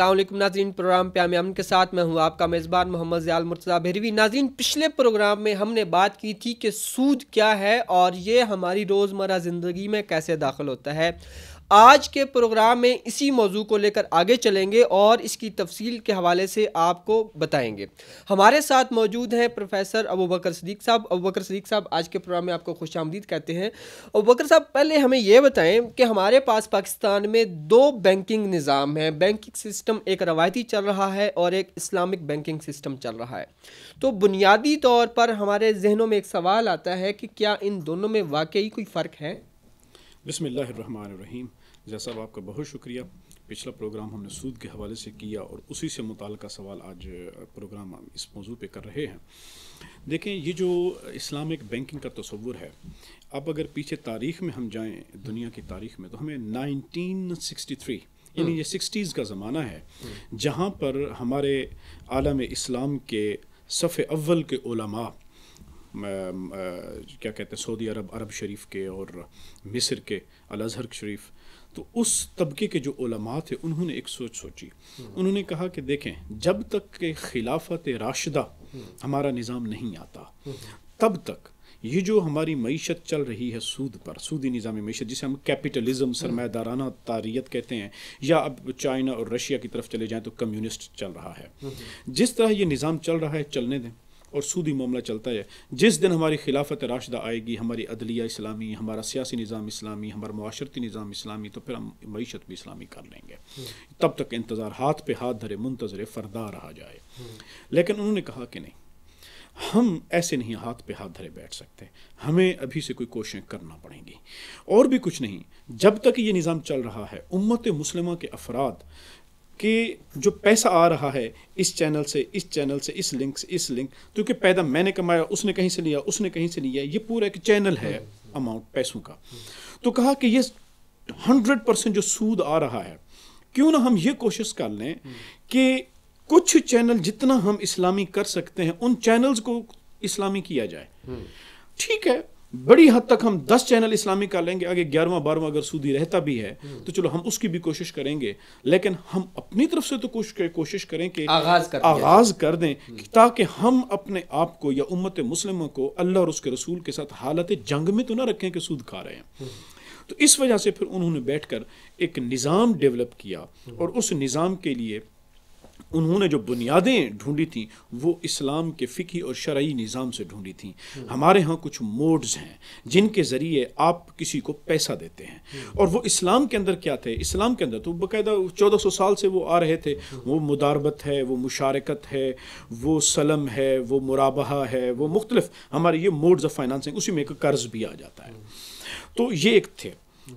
असलम नाजीन प्रोग्राम प्याम अमन के साथ मैं हूं आपका मेज़बान मोहम्मद ज़याल मुर्तज़ा भैरवी नाजीन पिछले प्रोग्राम में हमने बात की थी कि सूद क्या है और ये हमारी रोज़मर्रा ज़िंदगी में कैसे दाखिल होता है आज के प्रोग्राम में इसी मौजू को लेकर आगे चलेंगे और इसकी तफसील के हवाले से आपको बताएंगे हमारे साथ मौजूद हैं प्रोफेसर अबू बकर सदीक साहब अबू बकर सदीक साहब आज के प्रोग्राम में आपको खुश आमदीद कहते हैं अबू बकर साहब पहले हमें यह बताएं कि हमारे पास पाकिस्तान में दो बैंकिंग निज़ाम है बैंकिंग सिस्टम एक रवायती चल रहा है और एक इस्लामिक बैंकिंग सिस्टम चल रहा है तो बुनियादी तौर पर हमारे जहनों में एक सवाल आता है कि क्या इन दोनों में वाकई कोई फ़र्क है बसमीम जैसा साहब आपका बहुत शुक्रिया पिछला प्रोग्राम हमने सूद के हवाले से किया और उसी से मुतल सवाल आज प्रोग्राम इस मौजू पे कर रहे हैं देखें ये जो इस्लामिक बैंकिंग का तस्वुर है अब अगर पीछे तारीख में हम जाएँ दुनिया की तारीख में तो हमें 1963 यानी हम्म। ये सिक्सटीज़ का ज़माना है हम्म। जहाँ पर हमारे आलम इस्लाम के सफ़े अव्वल के ओलमा क्या कहते हैं सऊदी अरब अरब शरीफ के और मिस्र के अलजहर शरीफ तो उस तबके के जो उलमा थे उन्होंने एक सोच सोची उन्होंने कहा कि देखें जब तक के खिलाफत राशदा हमारा निज़ाम नहीं आता तब तक ये जो हमारी मीशत चल रही है सूद पर सूदी निज़ाम मीशत जिसे हम कैपिटलिज्म सरमादाराना तारीत कहते हैं या अब चाइना और रशिया की तरफ चले जाएं तो कम्युनिस्ट चल रहा है जिस तरह ये निज़ाम चल रहा है चलने दें और सूदी मामला चलता है जिस दिन हमारी खिलाफत राशदा आएगी हमारी अदलिया इस्लामी हमारा सियासी निज़ाम इस्लामी हमारा माशरती निज़ाम इस्लामी तो फिर हम मीशत भी इस्लामी कर लेंगे तब तक इंतज़ार हाथ पे हाथ धरे मुंतजर फरदा रहा जाए लेकिन उन्होंने कहा कि नहीं हम ऐसे नहीं हाथ पे हाथ धरे बैठ सकते हमें अभी से कोई कोशिशें करना पड़ेंगी और भी कुछ नहीं जब तक ये निज़ाम चल रहा है उम्मत मुसलमा के अफराद कि जो पैसा आ रहा है इस चैनल से इस चैनल से इस लिंक से इस लिंक तो क्योंकि पैदा मैंने कमाया उसने कहीं से लिया उसने कहीं से लिया ये पूरा एक चैनल है अमाउंट पैसों का तो कहा कि ये हंड्रेड परसेंट जो सूद आ रहा है क्यों ना हम ये कोशिश कर लें कि कुछ चैनल जितना हम इस्लामी कर सकते हैं उन चैनल्स को इस्लामी किया जाए ठीक है बड़ी हद तक हम दस चैनल इस्लामी का लेंगे आगे ग्यारहवा बारहवा अगर सूदी रहता भी है हम्म। तो चलो हम उसकी भी कोशिश करेंगे लेकिन हम अपनी तरफ से तो कोशिश करें कि आगाज कर आगाज कर दें हम्म। ताकि हम अपने आप को या उम्मत मुस्लिमों को अल्लाह और उसके रसूल के साथ हालत जंग में तो ना रखें कि सूद खा रहे हैं हम्म। तो इस वजह से फिर उन्होंने बैठ एक निज़ाम डेवलप किया और उस निज़ाम के लिए उन्होंने जो बुनियादें ढूंढी थी वो इस्लाम के फ़िकी और शरय निज़ाम से ढूंढी थी हम्म। हमारे यहाँ कुछ मोड्स हैं जिनके ज़रिए आप किसी को पैसा देते हैं हम्म। और वो इस्लाम के अंदर क्या थे इस्लाम के अंदर तो बाकायदा चौदह सौ साल से वो आ रहे थे हम्म। वो मुदारबत है वो मुशारकत है वो सलम है वो मुराबहा है वो मुख्तलिफ हमारे ये मोड्स ऑफ फाइनेंसिंग उसी में एक कर्ज़ भी आ जाता है तो ये एक थे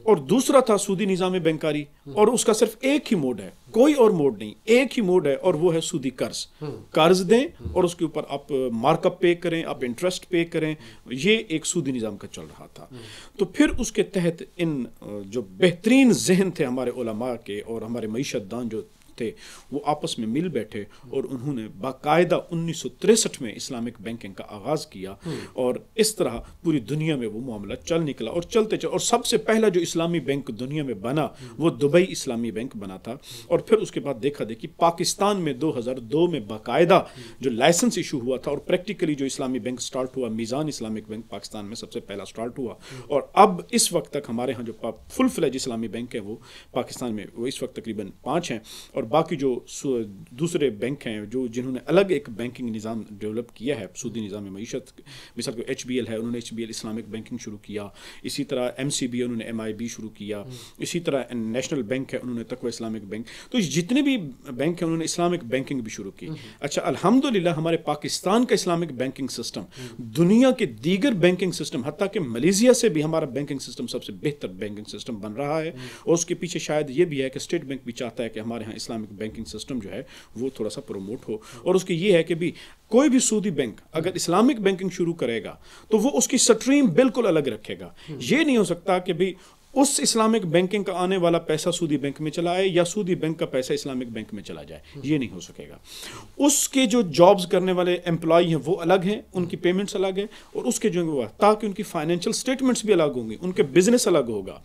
और दूसरा था सूदी निज़ाम बैंकारी और उसका सिर्फ एक ही मोड है कोई और मोड नहीं एक ही मोड है और वो है सूदी कर्ज कर्ज दें और उसके ऊपर आप मार्कअप पे करें आप इंटरेस्ट पे करें ये एक सूदी निज़ाम का चल रहा था तो फिर उसके तहत इन जो बेहतरीन जहन थे हमारे के और हमारे मीशत दान जो थे वो आपस में मिल बैठे और उन्होंने बाकायदा उन्नीस में इस्लामिक बैंकिंग का आगाज़ किया हम्म। और इस तरह पूरी दुनिया में वो मामला चल निकला और चलते चल और सबसे पहला जो इस्लामी बैंक दुनिया में बना हम्म। वो दुबई इस्लामी बैंक बना था हम्म। और फिर उसके बाद देखा देखी पाकिस्तान में 2002 में बाकायदा जो लाइसेंस इशू हुआ था और प्रैक्टिकली जो इस्लामी बैंक स्टार्ट हुआ मीज़ान इस्लामिक बैंक पाकिस्तान में सबसे पहला स्टार्ट हुआ और अब इस वक्त तक हमारे यहाँ जो फुल फ्लैज इस्लामी बैंक है वो पाकिस्तान में वो इस वक्त तकरीबन पाँच हैं और और बाकी जो दूसरे बैंक हैं जो जिन्होंने अलग एक बैंकिंग निज़ाम डेवलप किया है सूदी निज़ाम मीशत मिसाल एच बी एल है उन्होंने H B L Islamic banking शुरू किया इसी तरह एम सी बी उन्होंने एम आई बी शुरू किया इसी तरह नेशनल बैंक है उन्होंने तकवा इस्लामिक बैंक तो जितने भी बैंक हैं उन्होंने इस्लामिक बैंकिंग भी शुरू की अच्छा अलहमदिल्ला हमारे पाकिस्तान का इस्लामिक बैंकिंग सिस्टम दुनिया के दीगर बैंकिंग सिस्टम हती कि मलेशिया से भी हमारा बैंकिंग सिस्टम सबसे बेहतर बैंकिंग सिस्टम बन रहा है और उसके पीछे शायद ये भी है कि स्टेट बैंक भी चाहता है कि हमारे यहाँ इस्लाम इस्लामिक बैंकिंग सिस्टम जो है वो थोड़ा सा प्रमोट हो और उसकी ये है कि भी कोई भी सूदी बैंक अगर इस्लामिक बैंकिंग शुरू करेगा तो वो उसकी स्ट्रीम बिल्कुल अलग रखेगा ये नहीं हो सकता कि भी उस इस्लामिक बैंकिंग का आने वाला पैसा सूदी बैंक में चला आए या सूदी बैंक का पैसा इस्लामिक बैंक में चला जाए ये नहीं हो सकेगा उसके जो जॉब्स करने वाले एम्प्लॉय हैं वो अलग हैं उनकी पेमेंट्स अलग हैं और उसके जो हुआ ताकि उनकी फाइनेंशियल स्टेटमेंट्स भी अलग होंगे उनके बिजनेस अलग होगा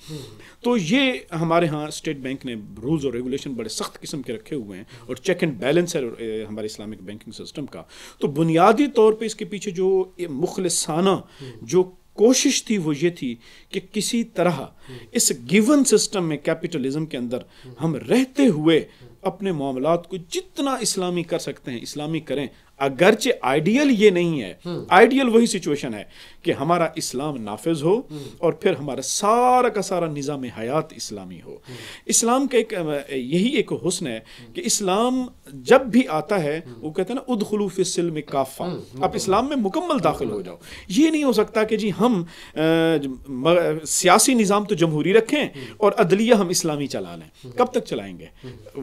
तो ये हमारे यहाँ स्टेट बैंक ने रूल्स और रेगुलेशन बड़े सख्त किस्म के रखे हुए हैं और चेक एंड बैलेंस है हमारे इस्लामिक बैंकिंग सिस्टम का तो बुनियादी तौर पर इसके पीछे जो मुखलसाना जो कोशिश थी वो ये थी कि किसी तरह इस गिवन सिस्टम में कैपिटलिज्म के अंदर हम रहते हुए अपने मामला को जितना इस्लामी कर सकते हैं इस्लामी करें अगरचे आइडियल ये नहीं है आइडियल हम्म। वही सिचुएशन है कि हमारा इस्लाम नाफिज हो हम्म। और फिर हमारा सारा का सारा निज़ाम हयात इस्लामी हो हम्म। इस्लाम का एक यही एक हुस्न है कि इस्लाम जब भी आता है वो कहते हैं ना उद खलूफ सिल्म काफ़ा आप इस्लाम में मुकम्मल दाखिल हो जाओ ये नहीं हो सकता कि जी हम सियासी निज़ाम तो जमहूरी रखें और अदलिया हम इस्लामी चला लें कब तक चलाएंगे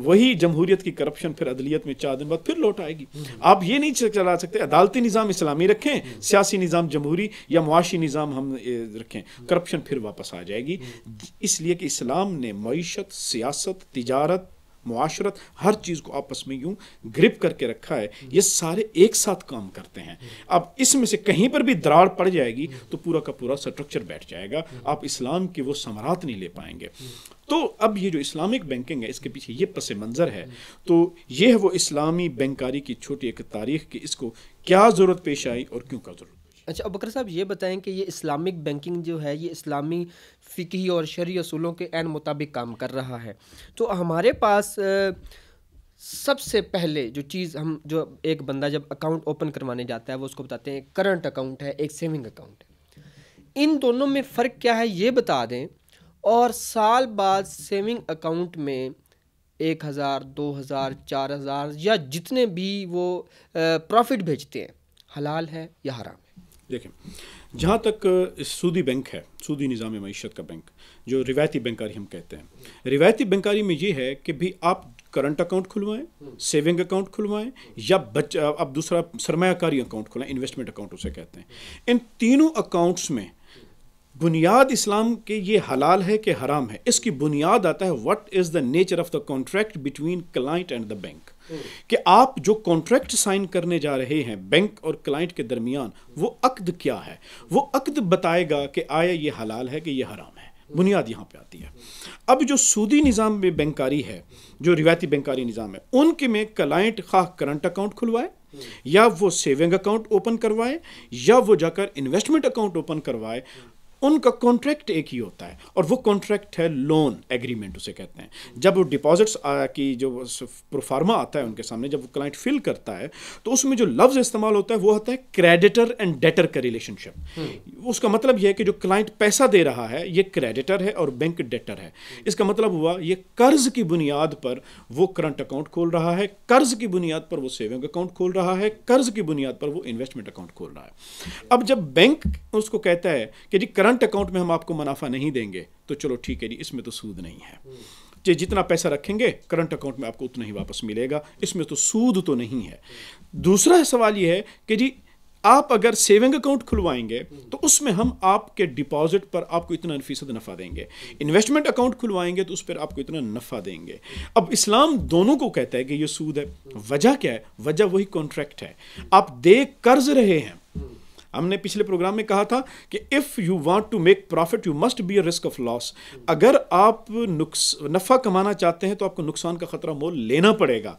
वही जमहूरीत की करप्शन फिर अदलियत में चार दिन बाद फिर लौट आएगी आप ये नहीं नहीं चला सकते अदालती निज़ाम इस्लामी रखें सियासी निज़ाम जमहूरी या मुआशी निज़ाम हम रखें करप्शन फिर वापस आ जाएगी इसलिए कि इस्लाम ने मीशत सियासत तजारत माशरत हर चीज़ को आपस में यूँ ग्रिप करके रखा है ये सारे एक साथ काम करते हैं अब इसमें से कहीं पर भी दरार पड़ जाएगी तो पूरा का पूरा स्ट्रक्चर बैठ जाएगा आप इस्लाम के वो समरात नहीं ले पाएंगे तो अब ये जो इस्लामिक बैंकिंग है इसके पीछे ये पस मंज़र है तो ये है वो इस्लामी बैंकारी की छोटी एक तारीख की इसको क्या ज़रूरत पेश आई और क्यों का ज़रूरत अच्छा अब बकर साहब ये बताएं कि ये इस्लामिक बैंकिंग जो है ये इस्लामी फ़िकी और शरी असूलों के एन मुताबिक काम कर रहा है तो हमारे पास सबसे पहले जो चीज़ हम जो एक बंदा जब अकाउंट ओपन करवाने जाता है वो उसको बताते हैं करंट अकाउंट है एक सेविंग अकाउंट है इन दोनों में फ़र्क क्या है ये बता दें और साल बाद सेविंग अकाउंट में एक हज़ार दो हज़ार चार हज़ार या जितने भी वो प्रॉफिट भेजते हैं हलाल है या हराम देखें जहाँ तक सूदी बैंक है सूदी निज़ाम मीशत का बैंक जो रिवायती बैंकारी हम कहते हैं रिवायती बैंकारी में ये है कि भी आप करंट अकाउंट खुलवाएं सेविंग अकाउंट खुलवाएं या बच अब दूसरा सरमाकारी अकाउंट खुलवाएं इन्वेस्टमेंट अकाउंट उसे कहते हैं इन तीनों अकाउंट्स में बुनियाद इस्लाम के ये हलाल है कि हराम है इसकी बुनियाद आता है what is the nature of the contract between client and the bank कि आप जो कॉन्ट्रैक्ट साइन करने जा रहे हैं बैंक और क्लाइंट के दरमियान वो अक्द क्या है वो अक्द बताएगा कि आया ये हलाल है कि ये हराम है बुनियाद यहाँ पे आती है अब जो सूदी निज़ाम में बैंकारी है जो रिवायती बैंकारी निज़ाम है उनके में क्लाइंट खा करंट अकाउंट खुलवाए या वो सेविंग अकाउंट ओपन करवाए या वो जाकर इन्वेस्टमेंट अकाउंट ओपन करवाए उनका कॉन्ट्रैक्ट एक ही होता है और वो कॉन्ट्रैक्ट है लोन एग्रीमेंट उसे कहते हैं जब वो डिपॉजिट्स की जो प्रोफार्मा आता है उनके सामने जब वो क्लाइंट फिल करता है तो उसमें जो लफ्ज़ इस्तेमाल होता है वो होता है क्रेडिटर एंड डेटर का रिलेशनशिप हम्म। उसका मतलब यह है कि जो क्लाइंट पैसा दे रहा है ये क्रेडिटर है और बैंक डेटर है इसका मतलब हुआ ये कर्ज की बुनियाद पर वो करंट अकाउंट खोल रहा है कर्ज की बुनियाद पर वो सेविंग अकाउंट खोल रहा है कर्ज की बुनियाद पर वो इन्वेस्टमेंट अकाउंट खोल रहा है अब जब बैंक उसको कहता है कि जी करंट अकाउंट में हम आपको मुनाफा नहीं देंगे तो चलो ठीक है जी इसमें तो सूद नहीं है जे जितना पैसा रखेंगे करंट अकाउंट में आपको उतना ही वापस मिलेगा इसमें तो सूद तो नहीं है दूसरा सवाल यह है कि जी आप अगर सेविंग अकाउंट खुलवाएंगे तो उसमें हम आपके डिपॉजिट पर आपको इतना फीसद नफ़ा देंगे इन्वेस्टमेंट अकाउंट खुलवाएंगे तो उस पर आपको इतना नफ़ा देंगे अब इस्लाम दोनों को कहता है कि ये सूद है वजह क्या है वजह वही कॉन्ट्रैक्ट है आप दे कर्ज रहे हैं हमने पिछले प्रोग्राम में कहा था कि if you want to make profit you must be a risk of loss अगर आप नफ़ा कमाना चाहते हैं तो आपको नुकसान का ख़तरा मोल लेना पड़ेगा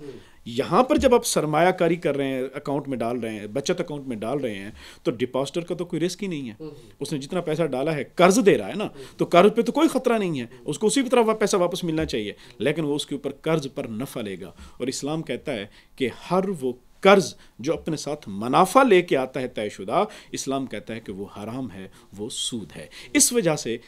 यहां पर जब आप सरमायाकारी कर रहे हैं अकाउंट में डाल रहे हैं बचत अकाउंट में डाल रहे हैं तो डिपॉजिटर का तो कोई रिस्क ही नहीं है उसने जितना पैसा डाला है कर्ज दे रहा है ना तो कर्ज पे तो कोई खतरा नहीं है उसको उसी भी तरफ पैसा वापस मिलना चाहिए लेकिन वो उसके ऊपर कर्ज पर नफा लेगा और इस्लाम कहता है कि हर वो कर्ज जो अपने साथ मुनाफा लेके आता है तयशुदा इस्लाम कहता है कि वो हराम है वो सूद है इस वजह से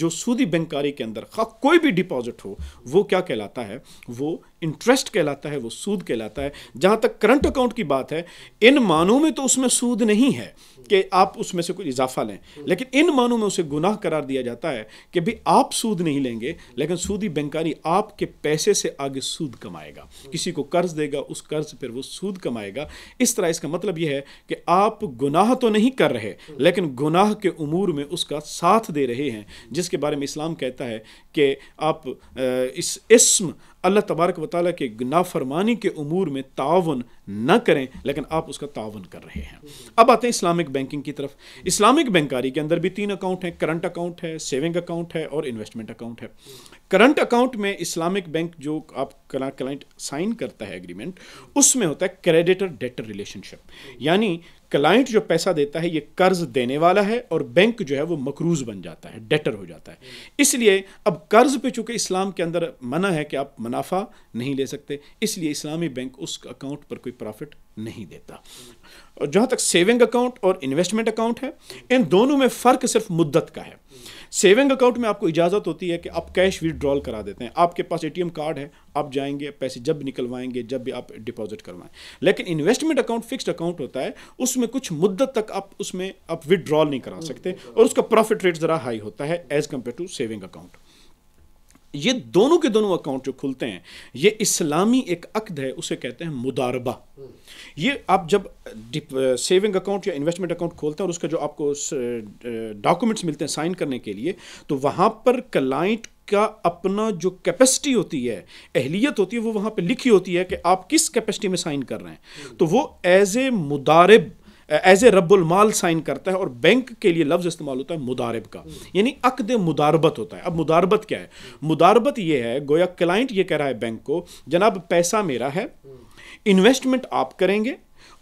जो सूदी बैंकारी के अंदर खा कोई भी डिपॉजिट हो वो क्या कहलाता है वो इंटरेस्ट कहलाता है वो सूद कहलाता है जहाँ तक करंट अकाउंट की बात है इन मानों में तो उसमें सूद नहीं है कि आप उसमें से कुछ इजाफा लें लेकिन इन मानों में उसे गुनाह करार दिया जाता है कि भाई आप सूद नहीं लेंगे लेकिन सूदी बैंकारी आपके पैसे से आगे सूद कमाएगा किसी को कर्ज देगा उस कर्ज पर वो सूद कमाएगा इस तरह इसका मतलब यह है कि आप गुनाह तो नहीं कर रहे लेकिन गुनाह के उमूर में उसका साथ दे रहे हैं जिसके बारे में इस्लाम कहता है कि आप इस इसम अल्लाह तबारक वाली के नाफरमानी के उमूर में ताउन ना करें लेकिन आप उसका तावन कर रहे हैं अब आते हैं इस्लामिक बैंकिंग की तरफ इस्लामिक बैंकारी के अंदर भी तीन अकाउंट हैं करंट अकाउंट है सेविंग अकाउंट है और इन्वेस्टमेंट अकाउंट है करंट अकाउंट में इस्लामिक बैंक जो आप क्लाइंट साइन करता है एग्रीमेंट उसमें होता है क्रेडिटर डेटर रिलेशनशिप यानी क्लाइंट जो पैसा देता है ये कर्ज देने वाला है और बैंक जो है वो मकरूज बन जाता है डेटर हो जाता है इसलिए अब कर्ज पे चूंकि इस्लाम के अंदर मना है कि आप मुनाफा नहीं ले सकते इसलिए इस्लामी बैंक उस अकाउंट पर कोई प्रॉफिट नहीं देता और जहां तक सेविंग अकाउंट और इन्वेस्टमेंट अकाउंट है इन दोनों में फ़र्क सिर्फ मुद्दत का है सेविंग अकाउंट में आपको इजाज़त होती है कि आप कैश विदड्रॉल करा देते हैं आपके पास एटीएम कार्ड है आप जाएंगे पैसे जब निकलवाएंगे जब भी आप डिपॉजिट करवाएं लेकिन इन्वेस्टमेंट अकाउंट फिक्स्ड अकाउंट होता है उसमें कुछ मुद्दत तक आप उसमें आप विदड्रॉल नहीं करा सकते और उसका प्रॉफिट रेट ज़रा हाई होता है as compare to saving account ये दोनों के दोनों अकाउंट जो खुलते हैं ये इस्लामी एक अकद है उसे कहते हैं मुदारबा हम्म। ये आप जब सेविंग अकाउंट या इन्वेस्टमेंट अकाउंट खोलते हैं और उसका जो आपको डॉक्यूमेंट्स मिलते हैं साइन करने के लिए तो वहाँ पर क्लाइंट का अपना जो कैपेसिटी होती है अहलियत होती है वो वहाँ पे लिखी होती है कि आप किस कैपेसिटी में साइन कर रहे हैं हम्म। तो वो एज ए मुदारब एज ए माल साइन करता है और बैंक के लिए लफ्ज़ इस्तेमाल होता है मुदारब का यानी अकद मुदारबत होता है अब मुदारबत क्या है मुदारबत यह है गोया क्लाइंट यह कह रहा है बैंक को जनाब पैसा मेरा है इन्वेस्टमेंट आप करेंगे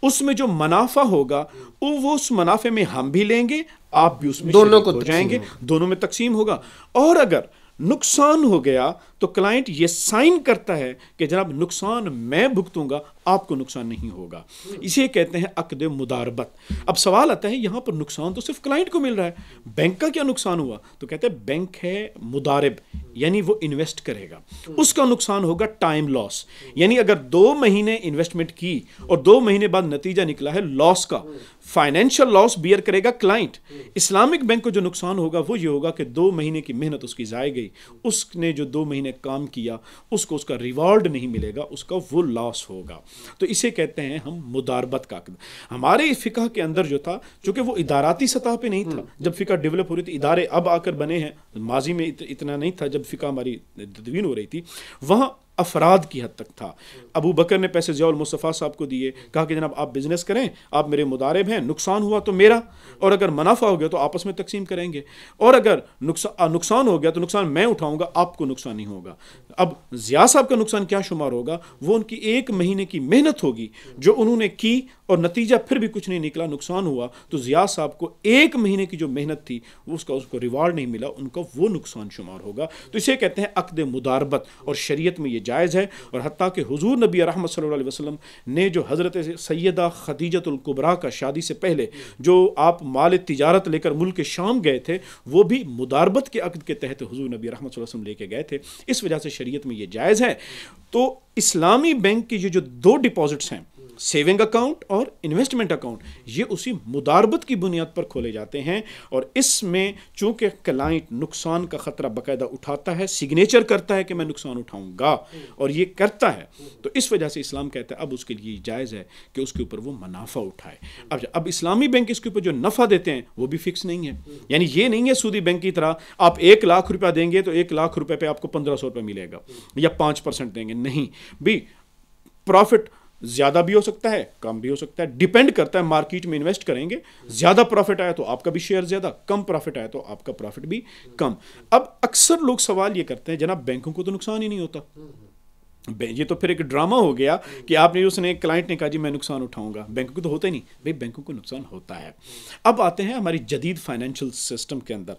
उसमें जो मुनाफा होगा वो उस मुनाफे में हम भी लेंगे आप भी उसमें दोनों को जाएंगे दोनों में तकसीम होगा और अगर नुकसान हो गया तो क्लाइंट ये साइन करता है कि जनाब नुकसान मैं भुगतूंगा आपको नुकसान नहीं होगा इसे कहते हैं अकद मुदारबत अब सवाल आता है यहाँ पर नुकसान तो सिर्फ क्लाइंट को मिल रहा है बैंक का क्या नुकसान हुआ तो कहते हैं बैंक है मुदारब यानी वो इन्वेस्ट करेगा उसका नुकसान होगा टाइम लॉस यानी अगर दो महीने इन्वेस्टमेंट की और दो महीने बाद नतीजा निकला है लॉस का फाइनेंशियल लॉस बियर करेगा क्लाइंट इस्लामिक बैंक को जो नुकसान होगा वो ये होगा कि दो महीने की मेहनत उसकी जाए गई उसने जो दो महीने आपने काम किया उसको उसका रिवॉर्ड नहीं मिलेगा उसका वो लॉस होगा तो इसे कहते हैं हम मुदारबत का हमारे फ़िका के अंदर जो था चूँकि वो इदाराती सतह पर नहीं था हम्म। जब फ़िका डेवलप हो रही थी इदारे अब आकर बने हैं माजी में इतना नहीं था जब फ़िका हमारी तदवीन हो रही थी वहाँ अफराद की हद तक था अबू बकर ने पैसे ज़ियाल मुस्तफ़ा साहब को दिए कहा कि जनाब आप बिज़नेस करें आप मेरे मुदारब हैं नुकसान हुआ तो मेरा और अगर मुनाफा हो गया तो आपस में तकसीम करेंगे और अगर नुकसान नुकसान हो गया तो नुकसान मैं उठाऊँगा आपको नुकसान नहीं होगा अब ज़िया साहब का नुकसान क्या शुमार होगा वो उनकी एक महीने की मेहनत होगी जो उन्होंने की और नतीजा फिर भी कुछ नहीं निकला नुकसान हुआ तो ज़िया साहब को एक महीने की जो मेहनत थी उसका उसको रिवार्ड नहीं मिला उनका वो नुकसान शुमार होगा तो इसे कहते हैं अकद मुदारबत और शरीयत में ये जायज़ है और हती के हजूर नबी रहमत सल्लल्लाहु अलैहि वसल्लम ने जो हज़रत सैदा ख़दीजतुल्कुबरा का शादी से पहले जो आप माल तिजारत लेकर मुल्क के शाम गए थे वो भी मुदारबत के अकद के तहत हजूर नबी रहमत वसल्लम लेके गए थे इस वजह से शरीयत में ये जायज़ है तो इस्लामी बैंक की ये जो दो डिपॉजिट्स हैं सेविंग अकाउंट और इन्वेस्टमेंट अकाउंट ये उसी मुदारबत की बुनियाद पर खोले जाते हैं और इसमें चूंकि क्लाइंट नुकसान का ख़तरा बाकायदा उठाता है सिग्नेचर करता है कि मैं नुकसान उठाऊंगा और ये करता है तो इस वजह से इस्लाम कहता है अब उसके लिए जायज़ है कि उसके ऊपर वो मुनाफा उठाए अब अब इस्लामी बैंक इसके ऊपर जो नफ़ा देते हैं वो भी फिक्स नहीं है यानी ये नहीं है सूदी बैंक की तरह आप एक लाख रुपया देंगे तो एक लाख रुपये पर आपको पंद्रह सौ रुपये मिलेगा या पाँच परसेंट देंगे नहीं भी प्रॉफिट ज़्यादा भी हो सकता है कम भी हो सकता है डिपेंड करता है मार्केट में इन्वेस्ट करेंगे ज़्यादा प्रॉफिट आया तो आपका भी शेयर ज़्यादा कम प्रॉफिट आया तो आपका प्रॉफिट भी कम अब अक्सर लोग सवाल ये करते हैं जनाब बैंकों को तो नुकसान ही नहीं होता ये तो फिर एक ड्रामा हो गया कि आपने उसने क्लाइंट ने कहा जी मैं नुकसान उठाऊंगा बैंकों को तो होता ही नहीं भाई बैंकों को नुकसान होता है अब आते हैं हमारी जदीद फाइनेंशियल सिस्टम के अंदर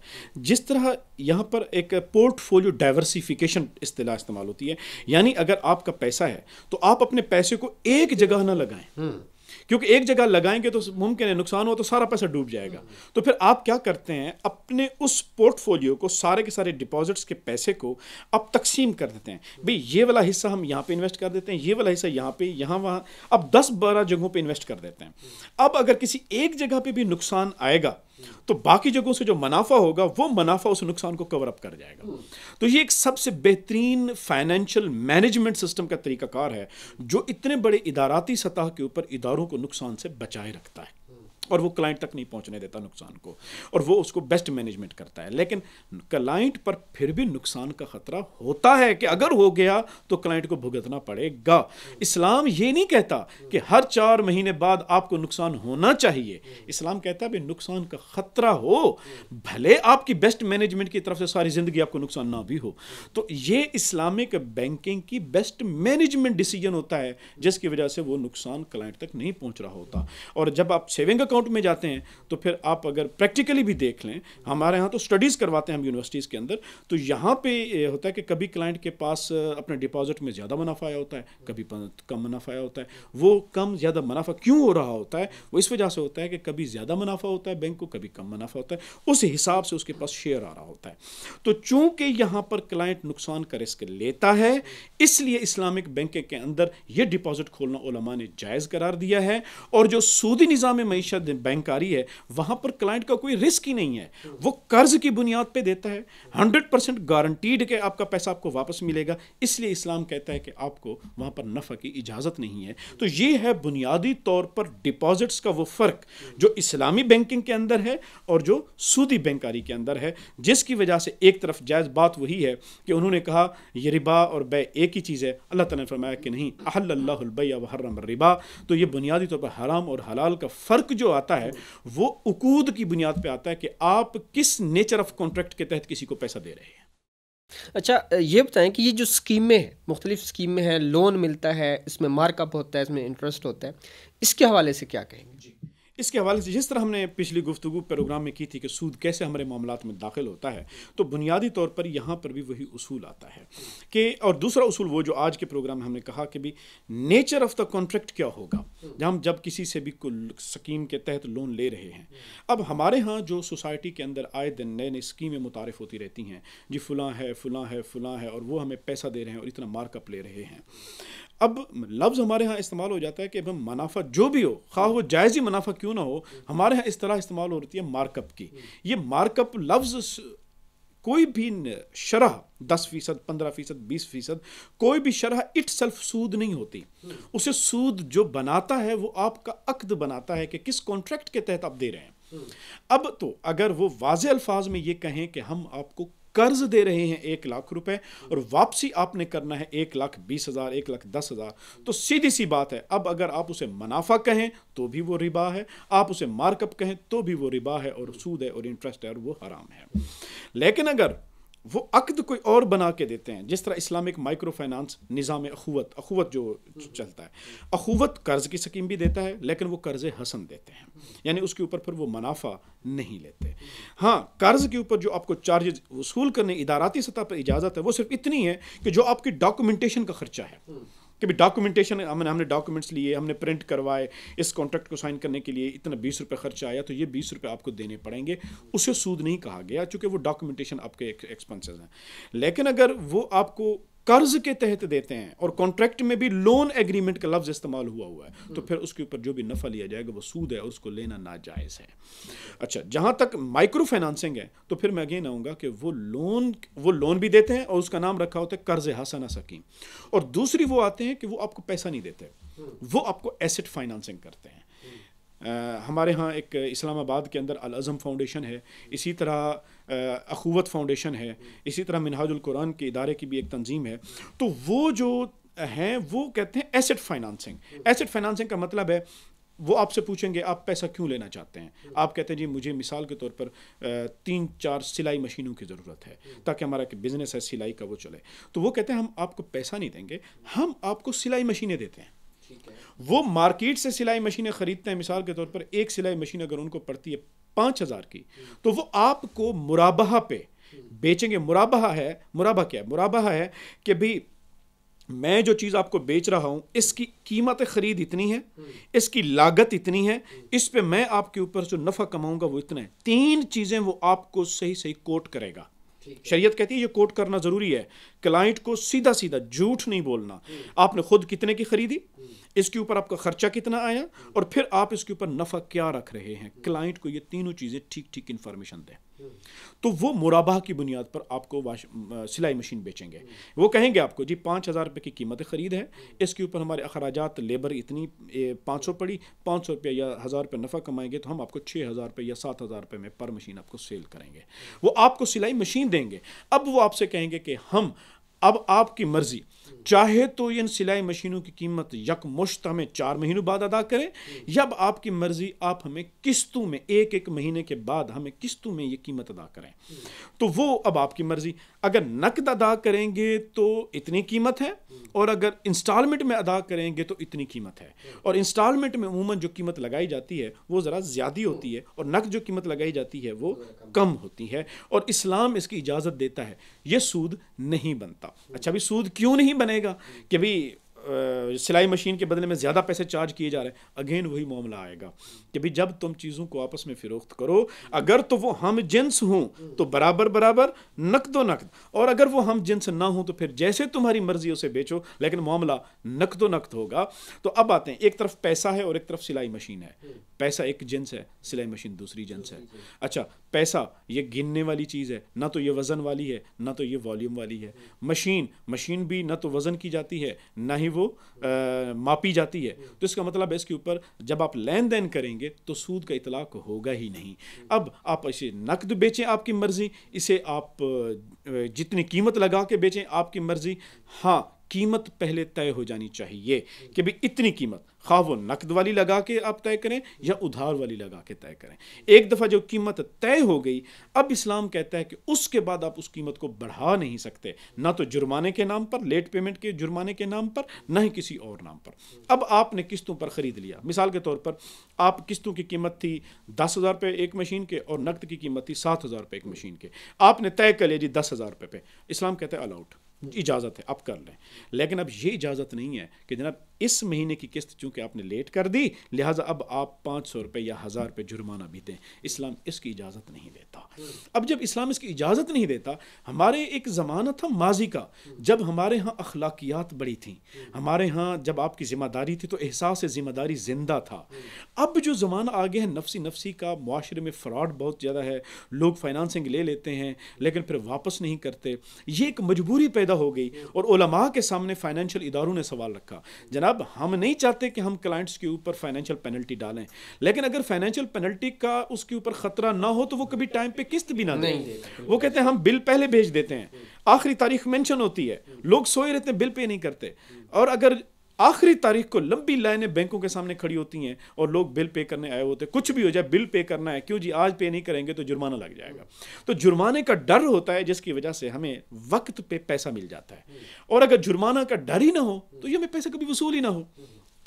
जिस तरह यहाँ पर एक पोर्टफोलियो डाइवर्सिफिकेशन इस्तेला इस्तेमाल होती है यानी अगर आपका पैसा है तो आप अपने पैसे को एक जगह ना लगाएं हम्म। क्योंकि एक जगह लगाएंगे तो मुमकिन है नुकसान हो तो सारा पैसा डूब जाएगा तो फिर आप क्या करते हैं अपने उस पोर्टफोलियो को सारे के सारे डिपॉजिट्स के पैसे को आप तकसीम कर देते हैं भाई ये वाला हिस्सा हम यहाँ पे इन्वेस्ट कर देते हैं ये वाला हिस्सा यहाँ पे यहाँ वहाँ अब दस बारह जगहों पर इन्वेस्ट कर देते हैं अब अगर किसी एक जगह पर भी नुकसान आएगा तो बाकी जगहों से जो मुनाफा होगा वो मुनाफा उस नुकसान को कवर अप कर जाएगा तो ये एक सबसे बेहतरीन फाइनेंशियल मैनेजमेंट सिस्टम का तरीकाकार है जो इतने बड़े इदाराती सतह के ऊपर इदारों को नुकसान से बचाए रखता है और वो क्लाइंट तक नहीं पहुंचने देता नुकसान को और वो उसको बेस्ट मैनेजमेंट करता है लेकिन क्लाइंट पर फिर भी नुकसान का ख़तरा होता है कि अगर हो गया तो क्लाइंट को भुगतना पड़ेगा इस्लाम ये नहीं कहता कि हर चार महीने बाद आपको नुकसान होना चाहिए इस्लाम कहता है नुकसान का ख़तरा हो भले आपकी बेस्ट मैनेजमेंट की तरफ से सारी ज़िंदगी आपको नुकसान ना भी हो तो ये इस्लामिक बैंकिंग की बेस्ट मैनेजमेंट डिसीजन होता है जिसकी वजह से वो नुकसान क्लाइंट तक नहीं पहुंच रहा होता और जब आप सेविंग अकाउंट अकाउंट में जाते हैं तो फिर आप अगर प्रैक्टिकली भी देख लें हमारे यहाँ तो स्टडीज़ करवाते हैं हम यूनिवर्सिटीज़ के अंदर तो यहाँ पे होता है कि कभी क्लाइंट के पास अपने डिपॉजिट में ज़्यादा मुनाफा आया होता है कभी कम मुनाफा आया होता है वो कम ज़्यादा मुनाफा क्यों हो रहा होता है वो इस वजह से होता है कि कभी ज़्यादा मुनाफा होता है बैंक को कभी कम मुनाफा होता है उस हिसाब से उसके पास शेयर आ रहा होता है तो चूँकि यहाँ पर क्लाइंट नुकसान का रिस्क लेता है इसलिए इस्लामिक बैंक के अंदर यह डिपॉजिट खोलना ने जायज़ करार दिया है और जो सूदी निज़ाम मीशत दिन बैंक आ रही है वहां पर क्लाइंट का कोई रिस्क ही नहीं है वो कर्ज की बुनियाद पे देता है हंड्रेड परसेंट गारंटीड के आपका पैसा आपको वापस मिलेगा इसलिए इस्लाम कहता है कि आपको वहां पर नफ़ा की इजाज़त नहीं है तो ये है बुनियादी तौर पर डिपॉजिट्स का वो फ़र्क जो इस्लामी बैंकिंग के अंदर है और जो सूदी बैंकारी के अंदर है जिसकी वजह से एक तरफ जायज़ बात वही है कि उन्होंने कहा ये रिबा और बे एक ही चीज़ है अल्लाह तला ने फरमाया कि नहीं अहल्लाबैया वहरम रिबा तो ये बुनियादी तौर पर हराम और हलाल का फ़र्क जो आता है वो उकूद की बुनियाद पे आता है कि आप किस नेचर ऑफ कॉन्ट्रैक्ट के तहत किसी को पैसा दे रहे हैं अच्छा ये बताएं कि ये जो स्कीमें हैं मुख्तलिफ स्कीमें हैं लोन मिलता है इसमें मार्कअप होता है इसमें इंटरेस्ट होता है इसके हवाले से क्या कहेंगे जी इसके हवाले से जिस तरह हमने पिछली गुफ्तु प्रोग्राम में की थी कि सूद कैसे हमारे मामला में दाखिल होता है तो बुनियादी तौर पर यहाँ पर भी वही असूल आता है कि और दूसरा असूल वो जो आज के प्रोग्राम में हमने कहा कि भी नेचर ऑफ द कॉन्ट्रैक्ट क्या होगा हम जब किसी से भी स्कीम के तहत लोन ले रहे हैं अब हमारे यहाँ जो सोसाइटी के अंदर आए दिन नए नई स्कीमें मुतारफ़ होती रहती हैं जी फलाँ है फलाँ है फलां है और वो हमें पैसा दे रहे हैं और इतना मार्कअप ले रहे हैं अब लफ्ज़ हमारे यहाँ इस्तेमाल हो जाता है कि भाई मुनाफा जो भी हो खा वो जायज़ ही मुनाफा क्यों ना हो हमारे यहाँ इस तरह इस्तेमाल होती है मार्कअप की ये मार्कअप लफ्ज़ कोई भी शरह दस फीसद पंद्रह फीसद बीस फीसद कोई भी शरह इट सेल्फ सूद नहीं होती उसे सूद जो बनाता है वो आपका अक्द बनाता है कि किस कॉन्ट्रैक्ट के तहत आप दे रहे हैं अब तो अगर वो वाज अल्फाज में ये कहें कि हम आपको कर्ज दे रहे हैं एक लाख रुपए और वापसी आपने करना है एक लाख बीस हज़ार एक लाख दस हज़ार तो सीधी सी बात है अब अगर आप उसे मुनाफा कहें तो भी वो रिबा है आप उसे मार्कअप कहें तो भी वो रिबा है और सूद है और इंटरेस्ट है और वो हराम है लेकिन अगर वो अक्द कोई और बना के देते हैं जिस तरह इस्लामिक माइक्रो फाइनेंस निज़ाम अखुवत अखुवत जो चलता है अखुवत कर्ज़ की स्कीम भी देता है लेकिन वो कर्ज़ हसन देते हैं यानी उसके ऊपर फिर वो मुनाफा नहीं लेते हाँ कर्ज़ के ऊपर जो आपको चार्जेज वसूल करने इदाराती सतह पर इजाज़त है वो सिर्फ इतनी है कि जो आपकी डॉक्यूमेंटेशन का खर्चा है कि भाई डॉक्यूमेंटेशन हमने हमने डॉक्यूमेंट्स लिए हमने प्रिंट करवाए इस कॉन्ट्रैक्ट को साइन करने के लिए इतना बीस रुपये खर्चा आया तो ये बीस रुपये आपको देने पड़ेंगे उसे सूद नहीं कहा गया चूँकि वो डॉक्यूमेंटेशन आपके एक्सपेंसेस हैं लेकिन अगर वो आपको कर्ज के तहत देते हैं और कॉन्ट्रैक्ट में भी लोन एग्रीमेंट का लफ्ज इस्तेमाल हुआ हुआ है तो हम्म। फिर उसके ऊपर जो भी नफा लिया जाएगा वो सूद है उसको लेना नाजायज है अच्छा जहां तक माइक्रो फाइनेंसिंग है तो फिर मैं अगेन आऊंगा कि वो लोन वो लोन भी देते हैं और उसका नाम रखा होता है कर्ज ना सकी और दूसरी वो आते हैं कि वो आपको पैसा नहीं देते हम्म। वो आपको एसेट फाइनेंसिंग करते हैं हमारे यहाँ एक इस्लामाबाद के अंदर अलज़म फाउंडेशन है इसी तरह अखूवत फाउंडेशन है इसी तरह कुरान के इदारे की भी एक तंजीम है तो वो जो हैं वो कहते हैं एसेट फाइनेंसिंग एसेट फाइनेंसिंग का मतलब है वो आपसे पूछेंगे आप पैसा क्यों लेना चाहते हैं आप कहते हैं जी मुझे मिसाल के तौर पर तीन चार सिलाई मशीनों की ज़रूरत है ताकि हमारा एक बिज़नेस है सिलाई का वो चले तो वो कहते हैं हम आपको पैसा नहीं देंगे हम आपको सिलाई मशीनें देते हैं वो मार्केट से सिलाई मशीनें खरीदते हैं मिसाल के तौर पर एक सिलाई मशीन अगर उनको पड़ती है पाँच हज़ार की तो वो आपको मुराबहा पे बेचेंगे मुराबहा है मुराबा क्या है मुराबहा है कि भाई मैं जो चीज़ आपको बेच रहा हूँ इसकी कीमत ख़रीद इतनी है इसकी लागत इतनी है इस पे मैं आपके ऊपर जो नफ़ा कमाऊँगा वो इतना है तीन चीज़ें वो आपको सही सही कोट करेगा शरीयत कहती है ये कोट करना ज़रूरी है क्लाइंट को सीधा सीधा झूठ नहीं बोलना आपने खुद कितने की ख़रीदी इसके ऊपर आपका खर्चा कितना आया और फिर आप इसके ऊपर नफ़ा क्या रख रहे हैं क्लाइंट को ये तीनों चीज़ें ठीक ठीक इन्फॉर्मेशन दें तो वो मुराबा की बुनियाद पर आपको वाश सिलाई मशीन बेचेंगे वो कहेंगे आपको जी पाँच हज़ार रुपये की कीमत ख़रीद है इसके ऊपर हमारे अखराजात लेबर इतनी पाँच सौ पड़ी पाँच सौ रुपया या हज़ार रुपये नफ़ा कमाएंगे तो हम आपको छः हज़ार रुपये या सात हज़ार रुपये में पर मशीन आपको सेल करेंगे वो आपको सिलाई मशीन देंगे अब वो आपसे कहेंगे कि हम अब आपकी मर्ज़ी चाहे तो इन सिलाई मशीनों की कीमत मुश्त हमें चार महीनों बाद अदा करें अब आपकी मर्ज़ी आप हमें किस्तों में एक एक महीने के बाद हमें किस्तों में ये कीमत अदा करें तो वो अब आपकी मर्ज़ी अगर नकद अदा करेंगे तो इतनी कीमत है और अगर इंस्टॉलमेंट में अदा करेंगे तो इतनी कीमत है और इंस्टॉलमेंट में अमूमन जो कीमत लगाई जाती है वो ज़रा ज़्यादा होती है और नकद जो कीमत लगाई जाती है वो कम होती है और इस्लाम इसकी इजाज़त देता है ये सूद नहीं बनता अच्छा अभी सूद क्यों नहीं बनेगा कि भाई सिलाई मशीन के बदले में ज़्यादा पैसे चार्ज किए जा रहे हैं अगेन वही मामला आएगा कि भाई जब तुम चीज़ों को आपस में फ़रोख्त करो अगर तो वो हम जिन्स हों तो बराबर बराबर नकद व नकद और अगर वो हम जिन्स ना हों तो फिर जैसे तुम्हारी मर्जी उसे बेचो लेकिन मामला नकद व नकद होगा तो अब आते हैं एक तरफ पैसा है और एक तरफ सिलाई मशीन है पैसा एक जिन्स है सिलाई मशीन दूसरी जिन्स है अच्छा पैसा ये गिनने वाली चीज़ है ना तो ये वज़न वाली है ना तो ये वॉल्यूम वाली है मशीन मशीन भी ना तो वज़न की जाती है ना ही वो वो आ, मापी जाती है तो इसका मतलब है इसके ऊपर जब आप लेन देन करेंगे तो सूद का इतलाक होगा ही नहीं अब आप इसे नकद बेचें आपकी मर्ज़ी इसे आप जितनी कीमत लगा के बेचें आपकी मर्ज़ी हाँ कीमत पहले तय हो जानी चाहिए कि भाई इतनी कीमत खा वो नकद वाली लगा के आप तय करें या उधार वाली लगा के तय करें एक दफ़ा जो कीमत तय हो गई अब इस्लाम कहता है कि उसके बाद आप उस कीमत को बढ़ा नहीं सकते ना तो जुर्माने के नाम पर लेट पेमेंट के जुर्माने के नाम पर ना ही किसी और नाम पर अब आपने किस्तों पर ख़रीद लिया मिसाल के तौर पर आप किस्तों की कीमत थी दस हज़ार रुपये एक मशीन के और नकद की कीमत थी सात हज़ार रुपये एक मशीन के आपने तय कर लिया जी दस हज़ार रुपये पे इस्लाम कहते हैं अलाउट इजाज़त है आप कर लें लेकिन अब ये इजाज़त नहीं है कि जनाब इस महीने की किस्त चूँकि आपने लेट कर दी लिहाजा अब आप पाँच सौ रुपये या हज़ार रुपये जुर्माना भी दें इस्लाम इसकी इजाज़त नहीं देता अब जब इस्लाम इसकी इजाज़त नहीं देता हमारे एक ज़माना था माजी का जब हमारे यहाँ अखलाकियात बड़ी थी हमारे यहाँ जब आपकी ज़िम्मेदारी थी तो एहसास ज़िम्मेदारी ज़िंदा था अब जो ज़माना आ गया है नफसी नफसी का माशरे में फ्रॉड बहुत ज़्यादा है लोग फाइनानसिंग ले लेते हैं लेकिन फिर वापस नहीं करते ये एक मजबूरी पैदा पैदा हो गई और ओलमा के सामने फाइनेंशियल इदारों ने सवाल रखा जनाब हम नहीं चाहते कि हम क्लाइंट्स के ऊपर फाइनेंशियल पेनल्टी डालें लेकिन अगर फाइनेंशियल पेनल्टी का उसके ऊपर ख़तरा ना हो तो वो कभी टाइम पे किस्त भी ना दें वो कहते हैं हम बिल पहले भेज देते हैं आखिरी तारीख मेंशन होती है लोग सोए रहते हैं बिल पे नहीं करते और अगर आखिरी तारीख को लंबी लाइनें बैंकों के सामने खड़ी होती हैं और लोग बिल पे करने आए होते हैं कुछ भी हो जाए बिल पे करना है क्यों जी आज पे नहीं करेंगे तो जुर्माना लग जाएगा तो जुर्माने का डर होता है जिसकी वजह से हमें वक्त पे पैसा मिल जाता है और अगर जुर्माना का डर ही ना हो तो ये हमें पैसा कभी वसूल ही ना हो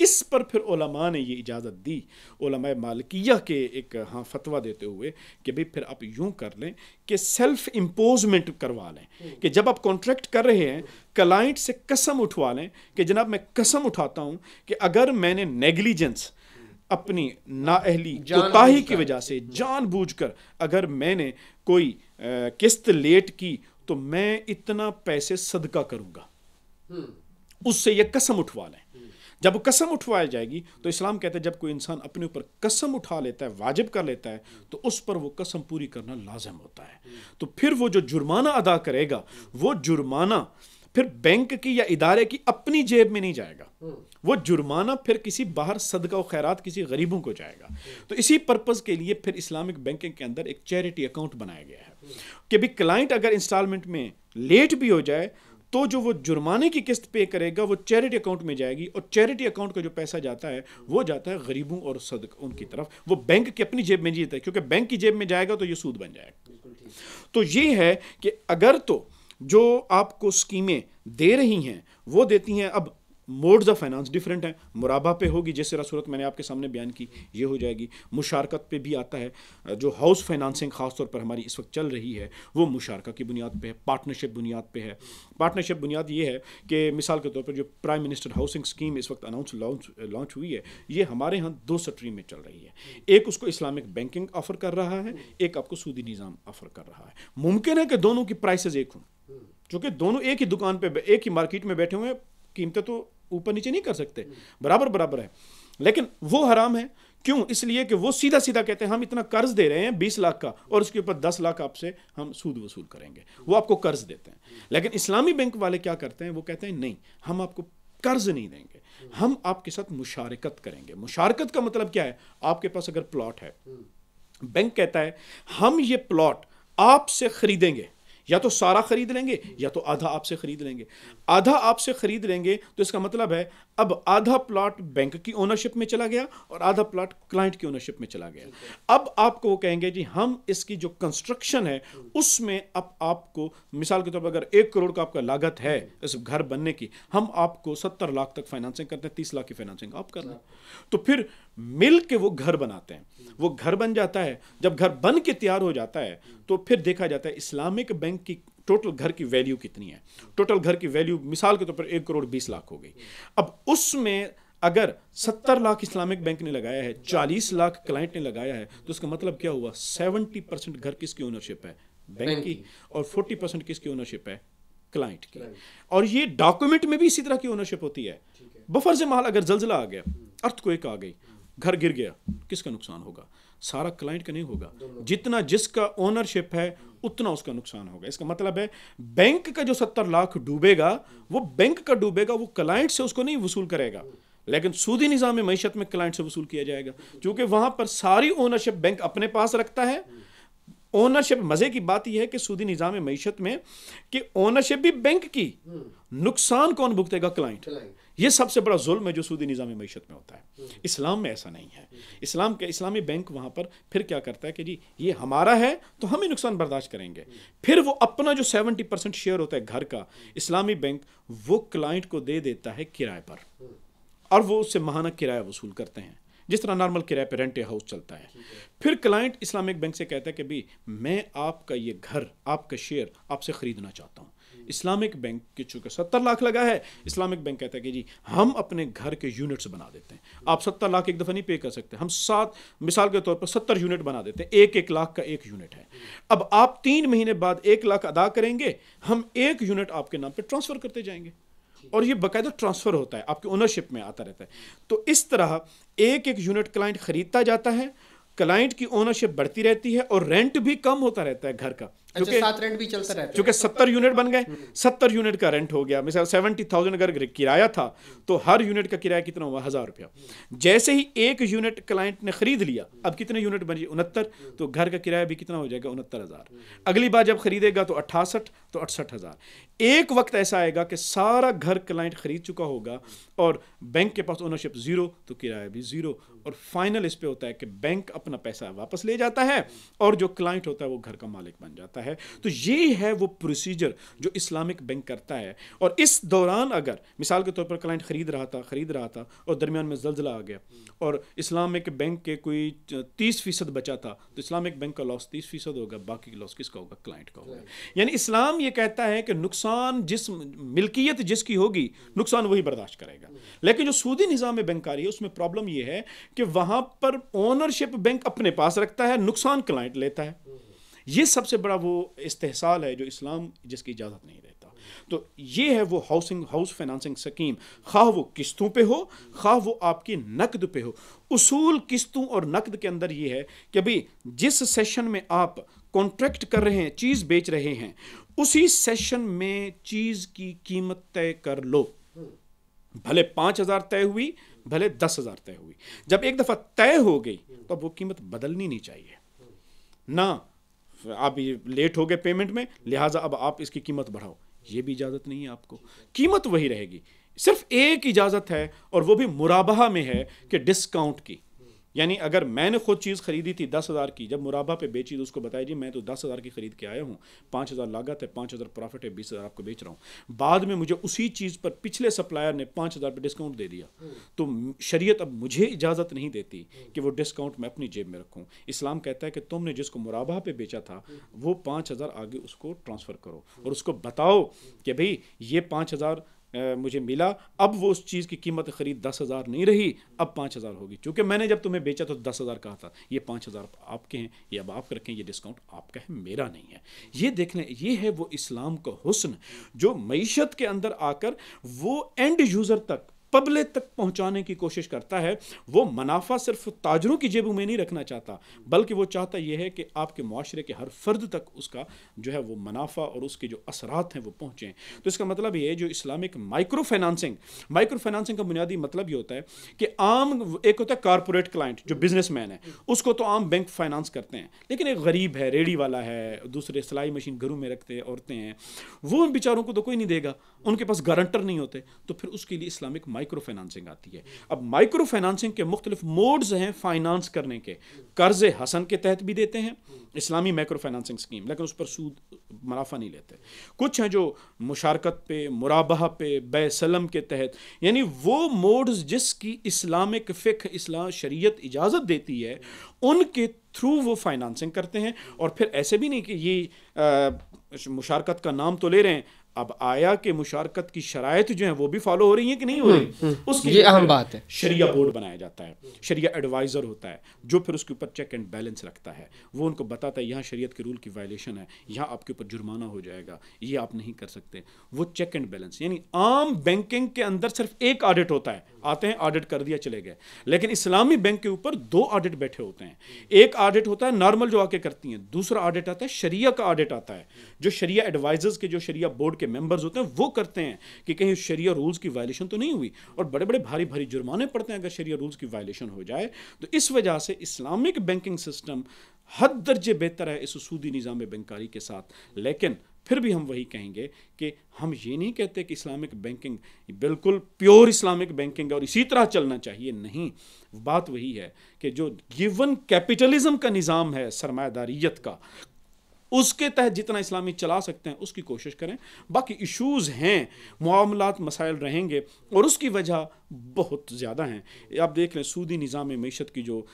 इस पर फिर ओलमा ने ये इजाज़त दी ओलमा मालिकिया के एक हाँ फतवा देते हुए कि भाई फिर आप यूँ कर लें कि सेल्फ इम्पोजमेंट करवा लें कि जब आप कॉन्ट्रैक्ट कर रहे हैं क्लाइंट से कसम उठवा लें कि जनाब मैं कसम उठाता हूँ कि अगर मैंने नेगलीजेंस अपनी नाअहली कोताही की वजह से जानबूझकर अगर मैंने कोई आ, किस्त लेट की तो मैं इतना पैसे सदका करूँगा हम्म। उससे यह कसम उठवा लें जब कसम उठवाई जाएगी तो इस्लाम कहते हैं जब कोई इंसान अपने ऊपर कसम उठा लेता है वाजिब कर लेता है तो उस पर वो कसम पूरी करना लाजम होता है तो फिर वो जो जुर्माना अदा करेगा वो जुर्माना फिर बैंक की या इदारे की अपनी जेब में नहीं जाएगा वो जुर्माना फिर किसी बाहर सदका और खैरात किसी गरीबों को जाएगा तो इसी पर्पज़ के लिए फिर इस्लामिक बैंकिंग के अंदर एक चैरिटी अकाउंट बनाया गया है कि भी क्लाइंट अगर इंस्टॉलमेंट में लेट भी हो जाए तो जो वो जुर्माने की किस्त पे करेगा वो चैरिटी अकाउंट में जाएगी और चैरिटी अकाउंट का जो पैसा जाता है वो जाता है गरीबों और सदक उनकी तरफ वो बैंक की अपनी जेब में जीता है क्योंकि बैंक की जेब में जाएगा तो ये सूद बन जाएगा तो ये है कि अगर तो जो आपको स्कीमें दे रही हैं वो देती हैं अब मोड्स ऑफ फाइनेंस डिफरेंट हैं मुराबा पे होगी जैसे रसूरत मैंने आपके सामने बयान की ये हो जाएगी मुशारकत पे भी आता है जो हाउस फाइनेंसिंग खासतौर पर हमारी इस वक्त चल रही है वो मुशारका की बुनियाद पे है पार्टनरशिप बुनियाद पे है पार्टनरशिप बुनियाद ये है कि मिसाल के तौर पर जो प्राइम मिनिस्टर हाउसिंग स्कीम इस वक्त अनाउंस लॉन्च लॉन्च हुई है ये हमारे यहाँ दो स्ट्रीम में चल रही है एक उसको इस्लामिक बैंकिंग ऑफर कर रहा है एक आपको सूदी निज़ाम ऑफर कर रहा है मुमकिन है कि दोनों की प्राइसेज एक हों चूँकि दोनों एक ही दुकान पर एक ही मार्केट में बैठे हुए हैं कीमतें तो ऊपर नीचे नहीं कर सकते बराबर बराबर है लेकिन वो हराम है क्यों इसलिए कि वो सीधा सीधा कहते हैं हम इतना कर्ज दे रहे हैं बीस लाख का और उसके ऊपर दस लाख आपसे हम सूद वसूल करेंगे वो आपको कर्ज देते हैं लेकिन इस्लामी बैंक वाले क्या करते हैं वो कहते हैं नहीं हम आपको कर्ज नहीं देंगे हम आपके साथ मुशारकत करेंगे मुशारकत का मतलब क्या है आपके पास अगर प्लॉट है बैंक कहता है हम ये प्लॉट आपसे खरीदेंगे या तो सारा खरीद लेंगे या तो आधा आपसे खरीद लेंगे आधा आपसे खरीद लेंगे तो इसका मतलब है अब आधा प्लॉट बैंक की ओनरशिप में चला गया और आधा प्लॉट क्लाइंट की ओनरशिप में चला गया अब आपको वो कहेंगे जी हम इसकी जो कंस्ट्रक्शन है उसमें अब आपको मिसाल के तौर पर अगर एक करोड़ का आपका लागत है इस घर बनने की हम आपको सत्तर लाख तक फाइनेंसिंग करते हैं तीस लाख की फाइनेंसिंग आप कर रहे हैं तो फिर मिल के वो घर बनाते हैं वो घर बन जाता है जब घर बन के तैयार हो जाता है तो फिर देखा जाता है इस्लामिक बैंक की टोटल घर की वैल्यू कितनी है टोटल घर की वैल्यू मिसाल के तौर तो पर एक करोड़ बीस लाख हो गई अब उसमें अगर सत्तर लाख इस्लामिक बैंक ने लगाया है चालीस लाख क्लाइंट ने लगाया है तो उसका मतलब क्या हुआ सेवेंटी परसेंट घर किसकी ओनरशिप है बैंक की और फोर्टी परसेंट किसकी ओनरशिप है क्लाइंट की और ये डॉक्यूमेंट में भी इसी तरह की ओनरशिप होती है बफर से माल अगर जलजला आ गया अर्थ को एक आ गई घर गिर गया किसका नुकसान होगा सारा क्लाइंट का नहीं होगा जितना जिसका ओनरशिप है उतना उसका नुकसान होगा इसका मतलब है बैंक का जो सत्तर लाख डूबेगा वो बैंक का डूबेगा वो क्लाइंट से उसको नहीं वसूल करेगा लेकिन सूदी निज़ाम में मीशत में क्लाइंट से वसूल किया जाएगा क्योंकि वहां पर सारी ओनरशिप बैंक अपने पास रखता है ओनरशिप मज़े की बात यह है कि सूदी निज़ाम मीशत में कि ओनरशिप भी बैंक की नुकसान कौन भुगतेगा क्लाइंट ये सबसे बड़ा जुल्म है जो सूदी निज़ामी मीशत में होता है इस्लाम में ऐसा नहीं है इस्लाम के इस्लामी बैंक वहाँ पर फिर क्या करता है कि जी ये हमारा है तो हम ही नुकसान बर्दाश्त करेंगे फिर वो अपना जो सेवेंटी परसेंट शेयर होता है घर का इस्लामी बैंक वो क्लाइंट को दे देता है किराए पर और वो उससे महाना किराया वसूल करते हैं जिस तरह नॉर्मल किराए पर रेंट हाउस चलता है फिर क्लाइंट इस्लामिक बैंक से कहता है कि भाई मैं आपका ये घर आपका शेयर आपसे ख़रीदना चाहता हूँ इस्लामिक बैंक के चूंकि सत्तर लाख लगा है इस्लामिक बैंक कहता है कि जी हम अपने घर के यूनिट्स बना देते हैं आप सत्तर लाख एक दफ़ा नहीं पे कर सकते हम सात मिसाल के तौर पर सत्तर यूनिट बना देते हैं एक एक लाख का एक यूनिट है अब आप तीन महीने बाद एक लाख अदा करेंगे हम एक यूनिट आपके नाम पर ट्रांसफ़र करते जाएंगे और ये बाकायदा ट्रांसफ़र होता है आपके ओनरशिप में आता रहता है तो इस तरह एक एक यूनिट क्लाइंट खरीदता जाता है क्लाइंट की ओनरशिप बढ़ती रहती है और रेंट भी कम होता रहता है घर का अच्छा, क्योंकि सत्तर यूनिट बन गए सत्तर यूनिट का रेंट हो गया मिसाल सेवेंटी थाउजेंड अगर किराया था तो हर यूनिट का किराया कितना हुआ हज़ार रुपया जैसे ही एक यूनिट क्लाइंट ने खरीद लिया अब कितने यूनिट बन उनहत्तर तो घर का किराया भी कितना हो जाएगा उनहत्तर हज़ार अगली बार जब खरीदेगा तो अट्ठासठ तो अड़सठ हज़ार एक वक्त ऐसा आएगा कि सारा घर क्लाइंट खरीद चुका होगा और बैंक के पास ओनरशिप ज़ीरो तो किराया भी ज़ीरो और फाइनल इस पर होता है कि बैंक अपना पैसा वापस ले जाता है और जो क्लाइंट होता है वो घर का मालिक बन जाता है करता है तो ये है वो प्रोसीजर जो इस्लामिक बैंक करता है और इस दौरान अगर मिसाल के तौर पर क्लाइंट ख़रीद रहा था ख़रीद रहा था और दरमियान में जलजिला आ गया और इस्लामिक बैंक के कोई तीस फ़ीसद बचा था तो इस्लामिक बैंक का लॉस तीस फ़ीसद होगा बाकी लॉस किसका होगा क्लाइंट का होगा यानी इस्लाम ये कहता है कि नुकसान जिस मिल्कियत जिसकी होगी नुकसान वही बर्दाश्त करेगा लेकिन जो सूदी निज़ाम में बैंकारी है उसमें प्रॉब्लम यह है कि वहाँ पर ओनरशिप बैंक अपने पास रखता है नुकसान क्लाइंट लेता है ये सबसे बड़ा वो इस्तेसाल है जो इस्लाम जिसकी इजाज़त नहीं देता तो ये है वो हाउसिंग हाउस फाइनेंसिंग स्कीम खा वो किस्तों पे हो खा वो आपकी नकद पे हो उसूल किस्तों और नकद के अंदर ये है कि भाई जिस सेशन में आप कॉन्ट्रैक्ट कर रहे हैं चीज़ बेच रहे हैं उसी सेशन में चीज़ की कीमत तय कर लो भले पाँच हज़ार तय हुई भले दस हज़ार तय हुई जब एक दफ़ा तय हो गई तो अब वो कीमत बदलनी नहीं चाहिए ना आप लेट हो गए पेमेंट में लिहाजा अब आप इसकी कीमत बढ़ाओ ये भी इजाज़त नहीं है आपको कीमत वही रहेगी सिर्फ एक इजाज़त है और वो भी मुराबहा में है कि डिस्काउंट की यानी अगर मैंने खुद चीज़ खरीदी थी दस हज़ार की जब मुराबा पे बेची तो उसको बताया जी मैं तो दस हज़ार की ख़रीद के आया हूँ पाँच हज़ार लागत है पाँच हज़ार प्रॉफिट है बीस हज़ार आपको बेच रहा हूँ बाद में मुझे उसी चीज़ पर पिछले सप्लायर ने पाँच हज़ार पर डिस्काउंट दे दिया तो शरीयत अब मुझे इजाज़त नहीं देती कि वो डिस्काउंट मैं अपनी जेब में रखूँ इस्लाम कहता है कि तुमने जिसको मुराबा पर बेचा था वो पाँच आगे उसको ट्रांसफ़र करो और उसको बताओ कि भाई ये पाँच मुझे मिला अब वो उस चीज़ की कीमत ख़रीद दस हज़ार नहीं रही अब पाँच हज़ार होगी क्योंकि मैंने जब तुम्हें बेचा तो दस हज़ार कहा था ये पाँच हज़ार आपके हैं ये अब आप रखें ये डिस्काउंट आपका है मेरा नहीं है ये देखने ये है वो इस्लाम का हुसन जो मीशत के अंदर आकर वो एंड यूज़र तक पब्लिक तक पहुंचाने की कोशिश करता है वो मुनाफा सिर्फ ताजरों की जेबों में नहीं रखना चाहता बल्कि वो चाहता यह है कि आपके माशरे के हर फर्द तक उसका जो है वो मुनाफा और उसके जो असरात हैं वो पहुँचें तो इसका मतलब ये जो Islamic micro financing micro financing का बुनियादी मतलब ये होता है कि आम एक होता है कॉरपोरेट क्लाइंट जो मैन है उसको तो आम बैंक फाइनेंस करते हैं लेकिन एक गरीब है रेडी वाला है दूसरे सिलाई मशीन घरों में रखते हैं औरतें हैं वो उन बेचारों को तो कोई नहीं देगा उनके पास गारंटर नहीं होते तो फिर उसके लिए इस्लामिक माइक्रो माइक्रो फाइनेंसिंग आती है अब माइक्रो फाइनेंसिंग के मुख्तलिफ मोड्स हैं फाइनेंस करने के कर्ज हसन के तहत भी देते हैं इस्लामी माइक्रो फाइनेंसिंग स्कीम लेकिन उस पर सूद मुनाफा नहीं लेते कुछ हैं जो मुशारकत पे मुराबा पे बेसलम के तहत यानी वो मोड्स जिसकी इस्लामिक फ़िक इस्लाम शरीयत इजाज़त देती है उनके थ्रू वो फाइनेंसिंग करते हैं और फिर ऐसे भी नहीं कि ये मुशारकत का नाम तो ले रहे हैं अब आया के मुशारकत की शरात जो है वो भी फॉलो हो रही है कि नहीं हो रही हम्म, हम्म। उसकी ये अहम बात है शरिया बोर्ड बनाया जाता है शरिया एडवाइज़र होता है जो फिर उसके ऊपर चेक एंड बैलेंस रखता है वो उनको बताता है यहाँ शरीयत के रूल की वायलेशन है यहाँ आपके ऊपर जुर्माना हो जाएगा ये आप नहीं कर सकते वो चेक एंड बैलेंस यानी आम बैंकिंग के अंदर सिर्फ एक ऑडिट होता है आते हैं ऑडिट कर दिया चले गए लेकिन इस्लामी बैंक के ऊपर दो ऑडिट बैठे होते हैं एक ऑडिट होता है नॉर्मल जो आके करती हैं दूसरा ऑडिट आता है शरिया का ऑडिट आता है जो शरिया एडवाइजर्स के जो शरिया बोर्ड के मेंबर्स होते हैं वो करते हैं कि कहीं शरिया रूल्स की वायलेशन तो नहीं हुई और बड़े बड़े भारी भारी जुर्माने पड़ते हैं अगर शरिया रूल्स की वायलेशन हो जाए तो इस वजह से इस्लामिक बैंकिंग सिस्टम हद दर्जे बेहतर है इस सूदी निज़ाम बैंकारी के साथ लेकिन फिर भी हम वही कहेंगे कि हम ये नहीं कहते कि इस्लामिक बैंकिंग बिल्कुल प्योर इस्लामिक बैंकिंग है और इसी तरह चलना चाहिए नहीं बात वही है कि जो गिवन कैपिटलिज्म का निज़ाम है सरमादारीत का उसके तहत जितना इस्लामी चला सकते हैं उसकी कोशिश करें बाकी इश्यूज़ हैं मामला मसाइल रहेंगे और उसकी वजह बहुत ज़्यादा हैं आप देख लें सूदी निज़ाम मीशत की जो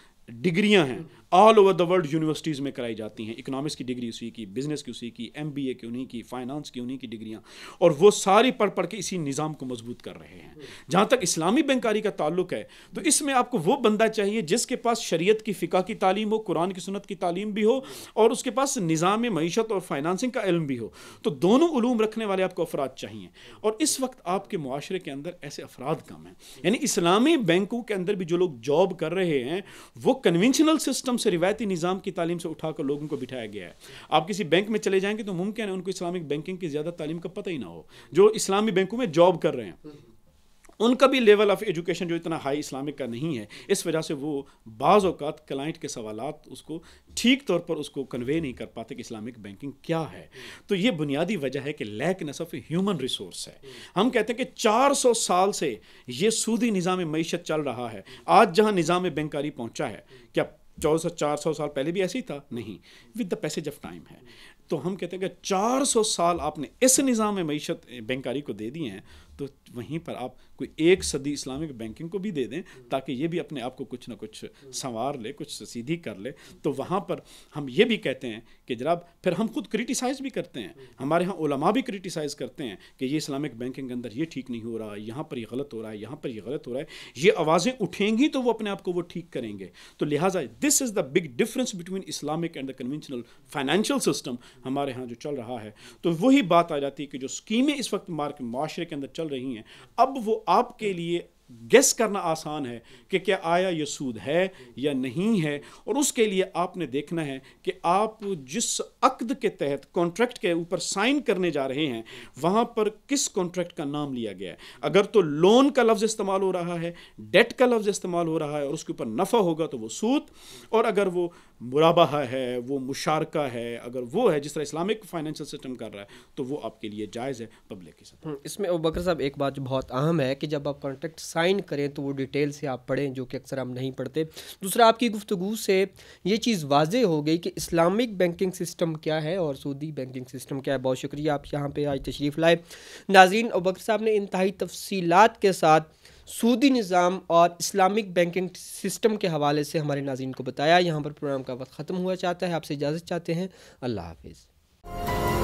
डिग्रियां हैं all over the world universities में कराई जाती हैं इकोनॉमिक्स की डिग्री उसी की बिज़नेस की उसी की एम बी ए की उन्हीं की फाइनेंस की उन्हीं की डिग्रियाँ और वो सारी पढ़ पढ़ के इसी निज़ाम को मजबूत कर रहे हैं जहाँ तक इस्लामी बैंकारी का ताल्लुक है तो इसमें आपको वो बंदा चाहिए जिसके पास शरीत की फ़िका की तालीम हो कुरान की सुनत की तालीम भी हो और उसके पास निज़ाम मीशत और फाइनानसिंग का इलम भी हो तो दोनों ूम रखने वाले आपको अफराद चाहिए और इस वक्त आपके माशरे के अंदर ऐसे अफराद कम हैं यानी इस्लामी बैंकों के अंदर भी जो लोग जॉब कर रहे हैं वो कन्वेंशनल सिस्टम से रिवायती निज़ाम की तालीम से उठाकर लोगों को बिठाया गया है आप किसी बैंक में चले जाएंगे तो मुमकिन है उनको इस्लामिक बैंकिंग की ज़्यादा तालीम का पता ही ना हो जो इस्लामी बैंकों में जॉब कर रहे हैं उनका भी लेवल ऑफ एजुकेशन जो इतना हाई इस्लामिक का नहीं है इस वजह से वो बाज़ अवत क्लाइंट के सवाल उसको ठीक तौर पर उसको कन्वे नहीं कर पाते कि इस्लामिक बैंकिंग क्या है तो ये बुनियादी वजह है कि लैक नसफ़ ह्यूमन रिसोर्स है हम कहते हैं कि 400 साल से ये सूदी निज़ाम मीशत चल रहा है आज जहाँ निज़ाम बैंकारी पहुँचा है क्या चौदह सौ चार सौ साल पहले भी ऐसे ही था नहीं with the passage of time है तो हम कहते हैं कि चार सौ साल आपने इस निज़ाम में मीशत बैंकारी को दे दिए हैं तो वहीं पर आप कोई एक सदी इस्लामिक बैंकिंग को भी दे दें ताकि ये भी अपने आप को कुछ ना कुछ संवार ले कुछ सीधी कर ले तो वहाँ पर हम ये भी कहते हैं कि जनाब फिर हम खुद क्रिटिसाइज़ भी करते हैं हमारे यहाँ ओलमा भी क्रिटिसाइज़ करते हैं कि ये इस्लामिक बैंकिंग के अंदर ये ठीक नहीं हो रहा है यहाँ पर ये गलत हो रहा है यहाँ पर ये गलत हो रहा है ये आवाज़ें उठेंगी तो वो अपने आप को वो ठीक करेंगे तो लिहाजा this is the big difference between Islamic and the conventional financial system हमारे यहाँ जो चल रहा है तो वही बात आ जाती है कि जो स्कीमें इस वक्त मार्क माशरे के अंदर चल रही हैं अब वो आपके लिए गेस करना आसान है कि क्या आया ये सूद है या नहीं है और उसके लिए आपने देखना है कि आप जिस अक्द के तहत कॉन्ट्रैक्ट के ऊपर साइन करने जा रहे हैं वहाँ पर किस कॉन्ट्रैक्ट का नाम लिया गया है अगर तो लोन का लफ्ज़ इस्तेमाल हो रहा है डेट का लफ्ज़ इस्तेमाल हो रहा है और उसके ऊपर नफ़ा होगा तो वो सूद और अगर वो मुराबा है वो मुशारका है अगर वो है जिस तरह इस्लामिक फाइनेंशियल सिस्टम कर रहा है तो वो आपके लिए जायज़ है पब्लिक के साथ हम्म, इसमें बकर साहब एक बात जो बहुत अहम है कि जब आप कॉन्ट्रैक्ट साइन करें तो वो डिटेल से आप पढ़ें जो कि अक्सर हम नहीं पढ़ते दूसरा आपकी गुफ्तु से ये चीज़ वाज हो गई कि इस्लामिक बैंकिंग सिस्टम क्या है और सऊदी बैंकिंग सिस्टम क्या है बहुत शुक्रिया आप यहाँ पर आज तशरीफ़ लाए नाजीन और बकर साहब ने इंतहाई तफसीलत के साथ सूदी निज़ाम और इस्लामिक बैंकिंग सिस्टम के हवाले से हमारे नाजीन को बताया यहाँ पर प्रोग्राम का वक्त ख़त्म हुआ चाहता है आपसे इजाज़त चाहते हैं अल्लाह हाफिज़